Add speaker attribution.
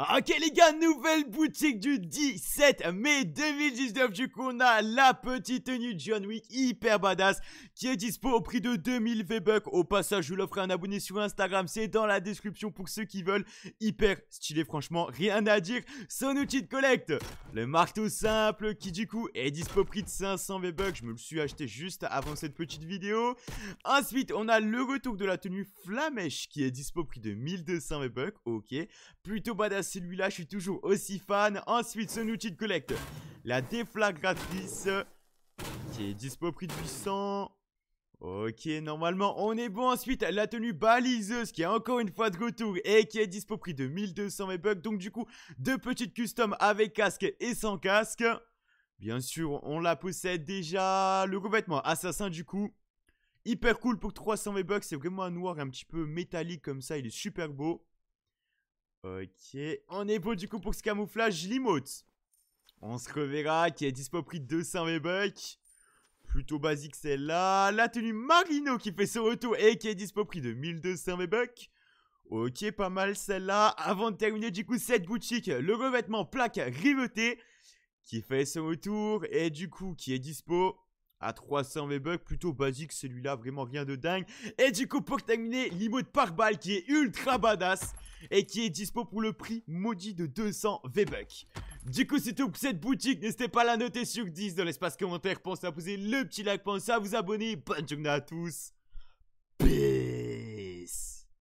Speaker 1: Ah, ok les gars, nouvelle boutique du 17 mai 2019 du coup on a la petite tenue John Wick hyper badass qui est dispo au prix de 2000 V-Bucks. Au passage je vous l'offre un abonné sur Instagram, c'est dans la description pour ceux qui veulent. Hyper stylé franchement, rien à dire, son outil de collecte. Le marteau simple qui du coup est dispo au prix de 500 V-Bucks, je me le suis acheté juste avant cette petite vidéo. Ensuite on a le retour de la tenue Flamèche qui est dispo au prix de 1200 V-Bucks, ok. Plutôt badass celui-là, je suis toujours aussi fan. Ensuite, son outil de collecte, la déflagratrice, qui est dispo prix de 800. Ok, normalement, on est bon. Ensuite, la tenue baliseuse qui est encore une fois de retour et qui est dispo prix de 1200 V-Bucks. Donc, du coup, deux petites customs avec casque et sans casque. Bien sûr, on la possède déjà. Le revêtement assassin, du coup. Hyper cool pour 300 V-Bucks. C'est vraiment un noir un petit peu métallique comme ça. Il est super beau. Ok, on est beau du coup pour ce camouflage, limote, On se reverra, qui est dispo prix de 200 V-Bucks. Plutôt basique celle-là. La tenue Marino qui fait son retour et qui est dispo prix de 1200 V-Bucks. Ok, pas mal celle-là. Avant de terminer du coup cette boutique, le revêtement plaque riveté qui fait son retour et du coup qui est dispo à 300 V-Bucks, plutôt basique celui-là, vraiment rien de dingue. Et du coup, pour terminer, l'emote par balle qui est ultra badass et qui est dispo pour le prix maudit de 200 V-Bucks. Du coup, c'est tout pour cette boutique. N'hésitez pas à la noter sur 10 dans l'espace commentaire. Pensez à poser le petit like, pensez à vous abonner. Bonne journée à tous.